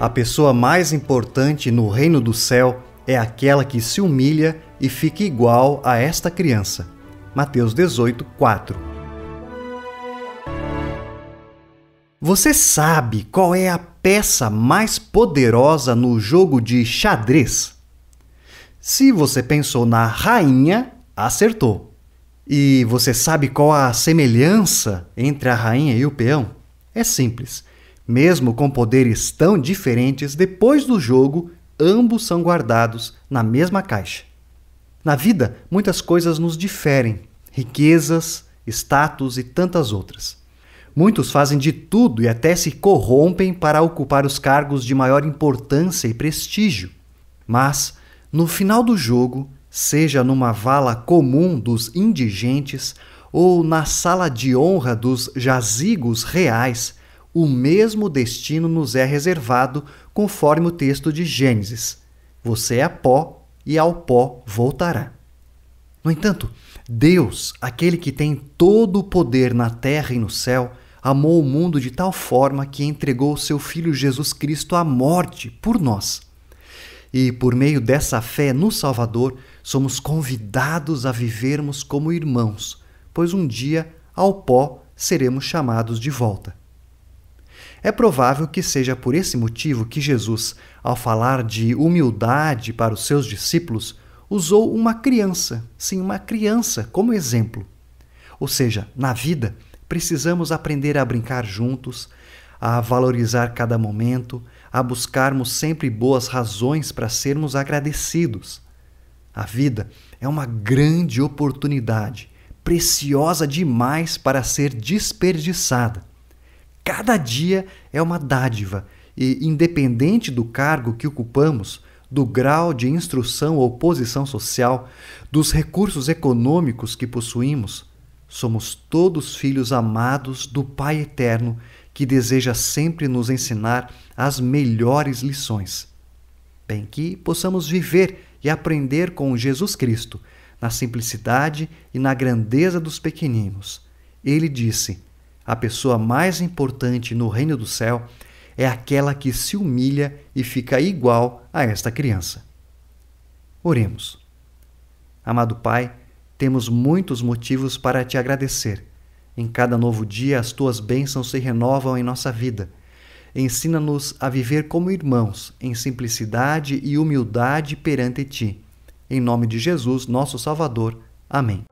A pessoa mais importante no reino do céu é aquela que se humilha e fica igual a esta criança. Mateus 18, 4. Você sabe qual é a peça mais poderosa no jogo de xadrez? Se você pensou na rainha, acertou. E você sabe qual a semelhança entre a rainha e o peão? É simples. Mesmo com poderes tão diferentes, depois do jogo, ambos são guardados na mesma caixa. Na vida, muitas coisas nos diferem: riquezas, status e tantas outras. Muitos fazem de tudo e até se corrompem para ocupar os cargos de maior importância e prestígio. Mas, no final do jogo, seja numa vala comum dos indigentes ou na sala de honra dos jazigos reais, o mesmo destino nos é reservado, conforme o texto de Gênesis: Você é pó e ao pó voltará. No entanto, Deus, aquele que tem todo o poder na terra e no céu, amou o mundo de tal forma que entregou seu Filho Jesus Cristo à morte por nós. E por meio dessa fé no Salvador, somos convidados a vivermos como irmãos, pois um dia ao pó seremos chamados de volta. É provável que seja por esse motivo que Jesus, ao falar de humildade para os seus discípulos, usou uma criança, sim, uma criança, como exemplo. Ou seja, na vida, precisamos aprender a brincar juntos, a valorizar cada momento, a buscarmos sempre boas razões para sermos agradecidos. A vida é uma grande oportunidade, preciosa demais para ser desperdiçada. Cada dia é uma dádiva e, independente do cargo que ocupamos, do grau de instrução ou posição social, dos recursos econômicos que possuímos, somos todos filhos amados do Pai Eterno que deseja sempre nos ensinar as melhores lições. Bem que possamos viver e aprender com Jesus Cristo, na simplicidade e na grandeza dos pequeninos. Ele disse a pessoa mais importante no reino do céu é aquela que se humilha e fica igual a esta criança. Oremos. Amado Pai, temos muitos motivos para te agradecer. Em cada novo dia, as tuas bênçãos se renovam em nossa vida. Ensina-nos a viver como irmãos, em simplicidade e humildade perante ti. Em nome de Jesus, nosso Salvador. Amém.